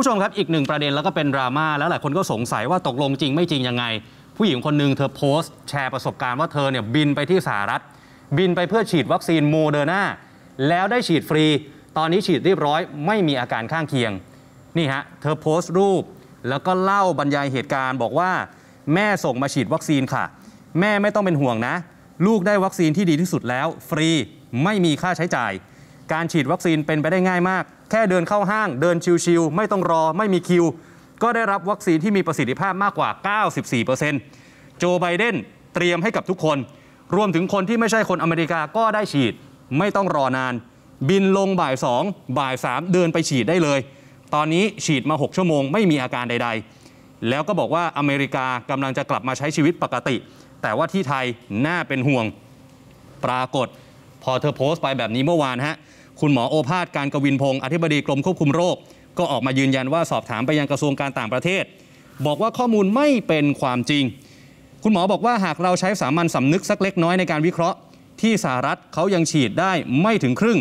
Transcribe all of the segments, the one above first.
ผู้ชมครับ อีกหนึ่งประเด็นแล้วก็เป็นดราม่าแล้วหลายคนก็สงสัยว่าตกลงจริงไม่จริงยังไง ผู้หญิงคนหนึ่งเธอโพสต์แชร์ประสบการณ์ว่าเธอเนี่ยบินไปที่สหรัฐ บินไปเพื่อฉีดวัคซีนโมเดอร์นาแล้วได้ฉีดฟรี ตอนนี้ฉีดเรียบร้อย ไม่มีอาการข้างเคียง นี่ฮะ เธอโพสต์รูปแล้วก็เล่าบรรยายเหตุการณ์บอกว่า แม่ส่งมาฉีดวัคซีนค่ะ แม่ไม่ต้องเป็นห่วงนะ ลูกได้วัคซีนที่ดีที่สุดแล้ว ฟรีไม่มีค่าใช้จ่ายการฉีดวัคซีน เป็นไปได้ง่ายมาก แค่เดินเข้าห้าง เดินชิวๆไม่ต้องรอไม่มีคิว ก็ได้รับวัคซีนที่มีประสิทธิภาพมากกว่า 94%โจไบเดนเตรียมให้กับทุกคน รวมถึงคนที่ไม่ใช่คนอเมริกาก็ได้ฉีดไม่ต้องรอนาน บินลงบ่าย 2 บ่าย 3 เดินไปฉีดได้เลย ตอนนี้ฉีดมา 6 ชั่วโมงไม่มีอาการใดๆ แล้วก็บอกว่าอเมริกากำลังจะกลับมาใช้ชีวิตปกติ แต่ว่าที่ไทยน่าเป็นห่วง ปรากฏพอเธอโพสต์ไปแบบนี้เมื่อวานฮะคุณหมอโอภาสการกวินพงศ์อธิบดีกรมควบคุมโรค ก็ออกมายืนยันว่าสอบถามไปยังกระทรวงการต่างประเทศ บอกว่าข้อมูลไม่เป็นความจริง คุณหมอบอกว่าหากเราใช้สามัญสำนึกสักเล็กน้อยในการวิเคราะห์ ที่สหรัฐเขายังฉีดได้ไม่ถึงครึ่ง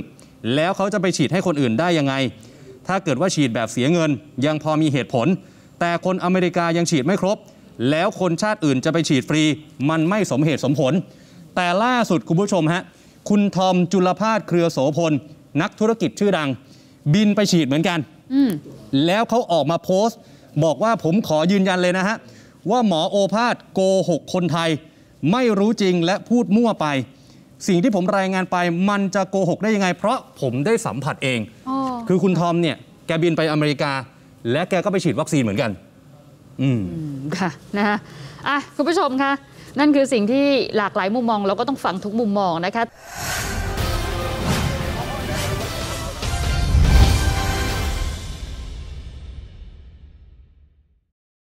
แล้วเขาจะไปฉีดให้คนอื่นได้ยังไง ถ้าเกิดว่าฉีดแบบเสียเงิน ยังพอมีเหตุผล แต่คนอเมริกายังฉีดไม่ครบ แล้วคนชาติอื่นจะไปฉีดฟรี มันไม่สมเหตุสมผล แต่ล่าสุดคุณผู้ชมฮะคุณทอมจุลภาสเครือโสพลนักธุรกิจชื่อดัง บินไปฉีดเหมือนกันแล้วเขาออกมาโพสต์ บอกว่าผมขอยืนยันเลยนะฮะ ว่าหมอโอภาสโกหกคนไทย ไม่รู้จริงและพูดมั่วไป สิ่งที่ผมรายงานไป มันจะโกหกได้ยังไง เพราะผมได้สัมผัสเอง คือคุณทอมเนี่ย แกบินไปอเมริกา และแกก็ไปฉีดวัคซีนเหมือนกัน อืมค่ะนะฮะอ่ะคุณผู้ชมคะนั่นคือสิ่งที่หลากหลายมุมมอง เราก็ต้องฟังทุกมุมมองนะคะ